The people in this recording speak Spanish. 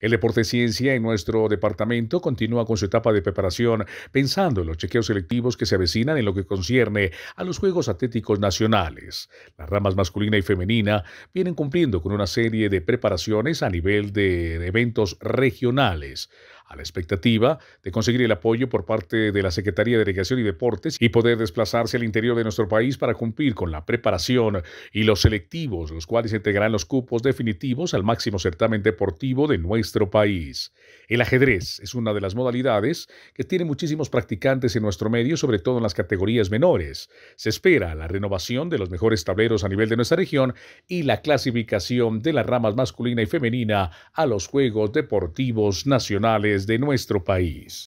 El Deporte Ciencia en nuestro departamento continúa con su etapa de preparación, pensando en los chequeos selectivos que se avecinan en lo que concierne a los Juegos Atléticos Nacionales. Las ramas masculina y femenina vienen cumpliendo con una serie de preparaciones a nivel de eventos regionales a la expectativa de conseguir el apoyo por parte de la Secretaría de Delegación y Deportes y poder desplazarse al interior de nuestro país para cumplir con la preparación y los selectivos, los cuales integrarán los cupos definitivos al máximo certamen deportivo de nuestro país. El ajedrez es una de las modalidades que tiene muchísimos practicantes en nuestro medio, sobre todo en las categorías menores. Se espera la renovación de los mejores tableros a nivel de nuestra región y la clasificación de las ramas masculina y femenina a los Juegos Deportivos Nacionales de nuestro país.